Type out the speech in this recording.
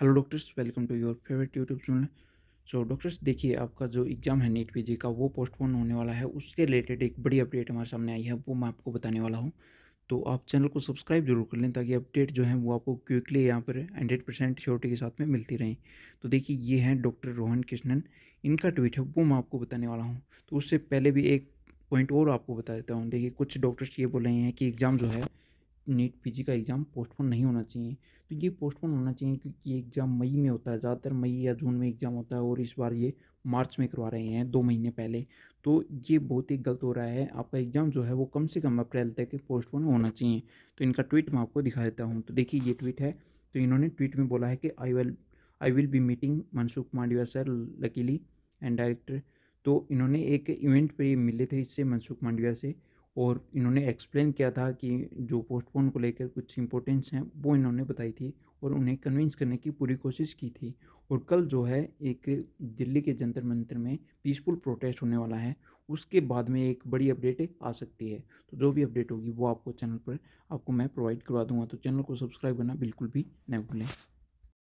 hello doctors welcome to your favourite YouTube channel so doctors देखिए आपका जो exam है नीट पीजी का वो पोस्टपोन होने वाला है उसके रिलेटेड एक बड़ी अपडेट हमारे सामने आई है वो मैं आपको बताने वाला हूँ तो आप चैनल को सब्सक्राइब जरूर कर लें ताकि अपडेट जो है वो आपको क्विकली यहाँ पर हंड्रेड परसेंट श्योरिटी के साथ में मिलती रहें तो देखिए ये हैं डॉक्टर रोहन कृष्णन इनका ट्वीट है वो मैं आपको बताने वाला हूँ तो उससे पहले भी एक पॉइंट और आपको बता देता हूँ देखिए कुछ डॉक्टर्स ये बोल रहे हैं कि एग्ज़ाम जो है नीट पीजी का एग्ज़ाम पोस्टपोन नहीं होना चाहिए तो ये पोस्टपोन होना चाहिए क्योंकि ये एग्ज़ाम मई में होता है ज़्यादातर मई या जून में एग्ज़ाम होता है और इस बार ये मार्च में करवा रहे हैं दो महीने पहले तो ये बहुत ही गलत हो रहा है आपका एग्ज़ाम जो है वो कम से कम अप्रैल तक पोस्टपोन होना चाहिए तो इनका ट्वीट मैं आपको दिखा देता हूँ तो देखिए ये ट्वीट है तो इन्होंने ट्वीट में बोला है कि I will I will be meeting Mansukh Mandaviya sir luckily and director तो इन्होंने एक इवेंट पर मिले थे इससे मनसुख मांडविया से और इन्होंने एक्सप्लेन किया था कि जो पोस्टपोन को लेकर कुछ इंपॉर्टेंस हैं वो इन्होंने बताई थी और उन्हें कन्विंस करने की पूरी कोशिश की थी और कल जो है एक दिल्ली के जंतर मंत्र में पीसफुल प्रोटेस्ट होने वाला है उसके बाद में एक बड़ी अपडेट आ सकती है तो जो भी अपडेट होगी वो आपको चैनल पर आपको मैं प्रोवाइड करवा दूंगा तो चैनल को सब्सक्राइब करना बिल्कुल भी न भूलें